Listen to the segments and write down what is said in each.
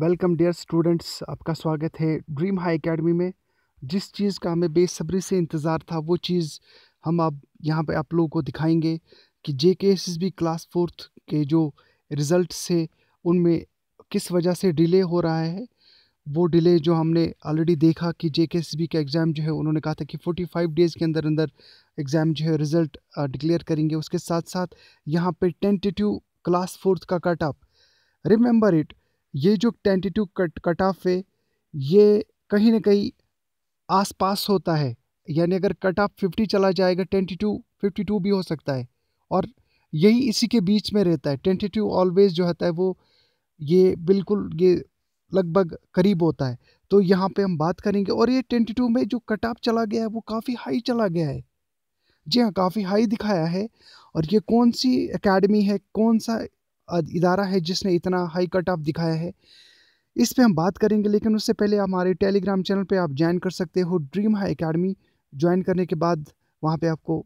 welcome dear students आपका स्वागत है ड्रीम हाई एकेडमी में जिस चीज़ का हमें बेसब्री से इंतज़ार था वो चीज़ हम अब यहाँ पे आप लोगों को दिखाएंगे कि जे K S B class fourth के जो रिजल्ट से उनमें किस वजह से डिले हो रहा है वो डिले जो हमने ऑलरेडी देखा कि जे के एस बी का एग्ज़ाम जो है उन्होंने कहा था कि फोर्टी फाइव डेज़ के अंदर अंदर एग्ज़ाम जो है रिज़ल्ट डिक्लेयर करेंगे उसके साथ साथ यहाँ पर टेंटेटिव क्लास फोर्थ का कटअप रिमेंबर इट ये जो टू कट कट ऑफ है ये कहीं ना कहीं आस पास होता है यानी अगर कट ऑफ फिफ्टी चला जाएगा ट्वेंटी टू फिफ्टी टू भी हो सकता है और यही इसी के बीच में रहता है ट्वेंटी टू ऑलवेज जो होता है वो ये बिल्कुल ये लगभग करीब होता है तो यहाँ पे हम बात करेंगे और ये ट्वेंटी टू में जो कट ऑफ चला गया है वो काफ़ी हाई चला गया है जी हाँ काफ़ी हाई दिखाया है और ये कौन सी एकेडमी है कौन सा इदारा है जिसने इतना हाई कट ऑफ दिखाया है इस पर हम बात करेंगे लेकिन उससे पहले हमारे टेलीग्राम चैनल पर आप ज्वाइन कर सकते हो ड्रीम हाई अकेडमी ज्वाइन करने के बाद वहाँ पर आपको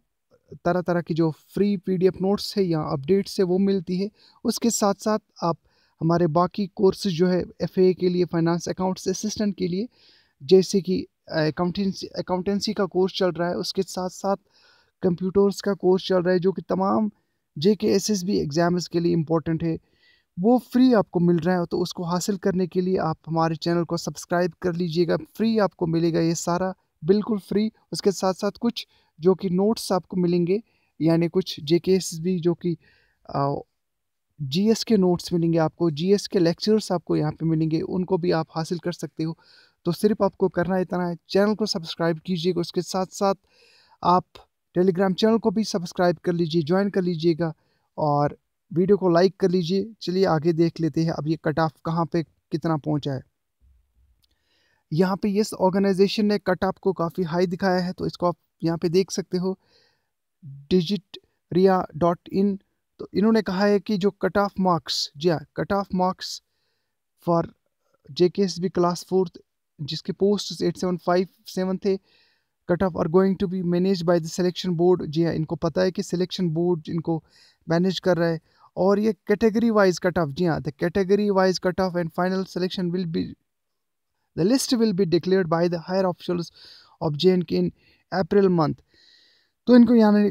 तरह तरह की जो फ्री पीडीएफ नोट्स है या अपडेट्स है वो मिलती है उसके साथ साथ आप हमारे बाकी कोर्सेज जो है एफए के लिए फाइनेंस अकाउंट्स असिस्टेंट के लिए जैसे कि अकाउंटेंसी अकाउंटेंसी का कोर्स चल रहा है उसके साथ साथ कंप्यूटर्स का कोर्स चल रहा है जो कि तमाम जे K S S B exams के लिए इम्पोर्टेंट है वो फ्री आपको मिल रहा है तो उसको हासिल करने के लिए आप हमारे चैनल को सब्सक्राइब कर लीजिएगा फ्री आपको मिलेगा ये सारा बिल्कुल फ्री उसके साथ साथ कुछ जो कि नोट्स आपको मिलेंगे यानी कुछ जे के एस भी जो कि एस के नोट्स मिलेंगे आपको एस के लेक्चर्स आपको यहाँ पे मिलेंगे उनको भी आप हासिल कर सकते हो तो सिर्फ आपको करना इतना है चैनल को सब्सक्राइब कीजिएगा उसके साथ साथ आप टेलीग्राम चैनल को भी सब्सक्राइब कर लीजिए ज्वाइन कर लीजिएगा और वीडियो को लाइक कर लीजिए चलिए आगे देख लेते हैं अब ये कट ऑफ कहाँ पर कितना पहुँचा है यहाँ पे इस ऑर्गेनाइजेशन ने कट ऑफ को काफ़ी हाई दिखाया है तो इसको आप यहाँ पे देख सकते हो डिजिट रिया डॉट इन तो इन्होंने कहा है कि जो कट ऑफ मार्क्स जी हाँ cut off marks for J K S B class fourth जिसके post eight seven five seven थे cut off are going to be manage by the selection board जी हाँ इनको पता है कि सिलेक्शन बोर्ड इनको मैनेज कर रहा है और ये कैटेगरी वाइज कट ऑफ जी हाँ the category wise cut off and final selection will be the list will be declared by the higher official of J and K in April month तो इनको यानी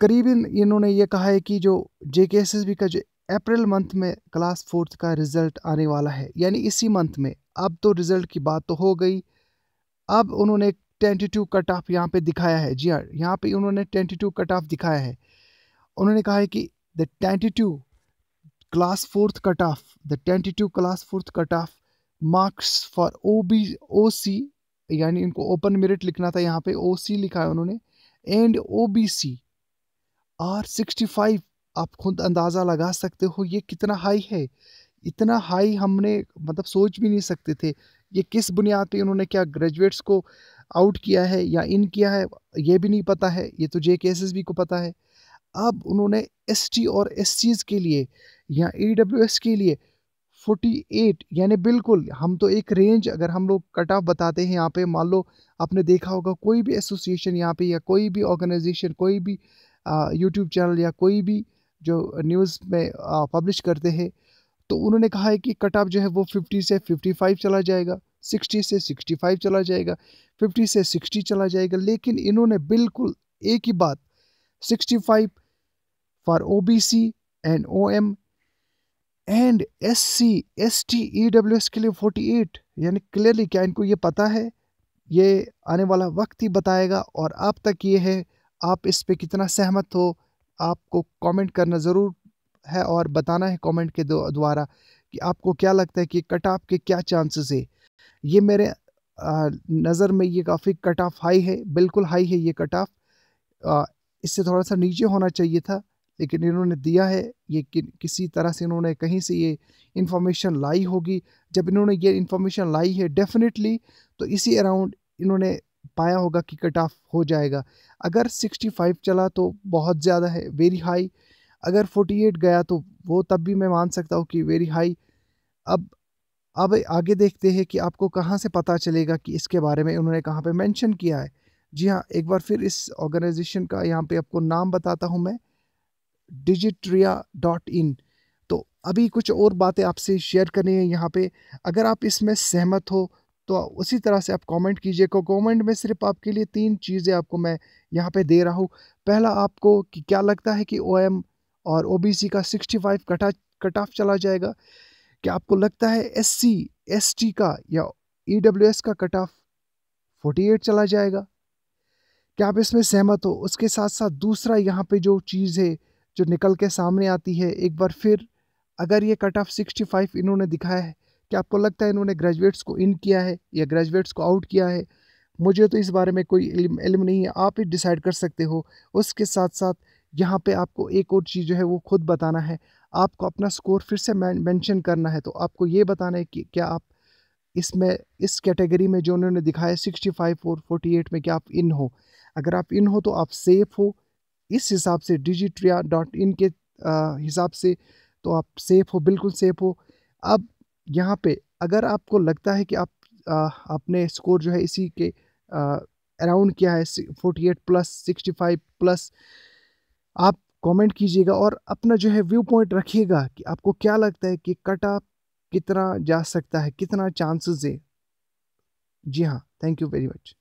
करीबन इन्होंने ये कहा है कि जो जे के एस एस बी का जो अप्रैल मंथ में क्लास फोर्थ का रिज़ल्ट आने वाला है यानी इसी मंथ में अब तो रिज़ल्ट की बात तो हो गई अब उन्होंने टू कट ऑफ यहाँ पे दिखाया है जी हाँ यहाँ पे उन्होंने टू कट ऑफ दिखाया है उन्होंने कहा है कि the two class fourth cut off the two class fourth cut off marks for O B O C यानी इनको ओपन मेरिट लिखना था यहाँ पे ओ सी लिखा है उन्होंने and O B C are sixty five आप खुद अंदाज़ा लगा सकते हो ये कितना हाई है इतना हाई हमने मतलब सोच भी नहीं सकते थे ये किस बुनियाद पे उन्होंने क्या ग्रेजुएट्स को आउट किया है या इन किया है ये भी नहीं पता है ये तो जे के एस एस बी को पता है अब उन्होंने एस टी और एस सीज के लिए या ई डब्ल्यू एस के लिए एट यानी बिल्कुल हम तो एक रेंज अगर हम लोग कट ऑफ बताते हैं यहाँ पे मान लो आपने देखा होगा कोई भी एसोसिएशन यहाँ पे या कोई भी ऑर्गेनाइजेशन कोई भी यूट्यूब चैनल या कोई भी जो न्यूज़ में पब्लिश करते हैं तो उन्होंने कहा है कि कट ऑफ जो है वो फिफ्टी से फिफ्टी फ़ाइव चला जाएगा सिक्सटी से सिक्सटी फाइव चला जाएगा फिफ्टी से सिक्सटी चला जाएगा लेकिन इन्होंने बिल्कुल एक ही बात sixty five for O B C and O M and S C S T E W S के लिए फोर्टी एट यानी क्लियरली क्या इनको ये पता है ये आने वाला वक्त ही बताएगा और आप तक ये है आप इस पर कितना सहमत हो आपको कमेंट करना ज़रूर है और बताना है कमेंट के द्वारा कि आपको क्या लगता है कि कट ऑफ के क्या चांसेस है ये मेरे नज़र में ये काफ़ी कट ऑफ हाई है बिल्कुल हाई है ये कट ऑफ इससे थोड़ा सा नीचे होना चाहिए था लेकिन इन्होंने दिया है ये कि, किसी तरह से इन्होंने कहीं से ये इन्फॉर्मेशन लाई होगी जब इन्होंने ये इन्फॉर्मेशन लाई है डेफिनेटली तो इसी अराउंड इन्होंने पाया होगा कि कट ऑफ हो जाएगा अगर 65 चला तो बहुत ज़्यादा है वेरी हाई अगर 48 गया तो वो तब भी मैं मान सकता हूँ कि वेरी हाई अब अब आगे देखते हैं कि आपको कहाँ से पता चलेगा कि इसके बारे में उन्होंने कहाँ पर मैंशन किया है जी हाँ एक बार फिर इस ऑर्गेनाइजेशन का यहाँ पर आपको नाम बताता हूँ मैं डिजिट्रिया डॉट इन तो अभी कुछ और बातें आपसे शेयर करनी है यहाँ पे अगर आप इसमें सहमत हो तो उसी तरह से आप कमेंट कीजिए को कमेंट में सिर्फ आपके लिए तीन चीज़ें आपको मैं यहाँ पे दे रहा हूँ पहला आपको कि क्या लगता है कि ओ और ओ का सिक्सटी फाइव कटा कट ऑफ चला जाएगा क्या आपको लगता है एस सी एस टी का या ई डब्ल्यू एस का कट ऑफ फोर्टी एट चला जाएगा क्या आप इसमें सहमत हो उसके साथ साथ दूसरा यहाँ पे जो चीज़ है जो निकल के सामने आती है एक बार फिर अगर ये कट ऑफ सिक्सटी फाइव इन्होंने दिखाया है क्या आपको लगता है इन्होंने ग्रेजुएट्स को इन किया है या ग्रेजुएट्स को आउट किया है मुझे तो इस बारे में कोई इल्म, इल्म नहीं है आप ही डिसाइड कर सकते हो उसके साथ साथ यहाँ पे आपको एक और चीज़ जो है वो खुद बताना है आपको अपना स्कोर फिर से मेंशन करना है तो आपको ये बताना है कि क्या आप इसमें इस कैटेगरी में जो उन्होंने दिखाया sixty five for forty eight में क्या आप इन हो अगर आप इन हो तो आप सेफ हो इस हिसाब से डिजिट्रिया डॉट इन के हिसाब से तो आप सेफ हो बिल्कुल सेफ हो अब यहाँ पे अगर आपको लगता है कि आप अपने स्कोर जो है इसी के अराउंड किया है forty eight plus sixty five plus आप कमेंट कीजिएगा और अपना जो है व्यू पॉइंट रखिएगा कि आपको क्या लगता है कि कट ऑफ कितना जा सकता है कितना चांसेस है जी हाँ थैंक यू वेरी मच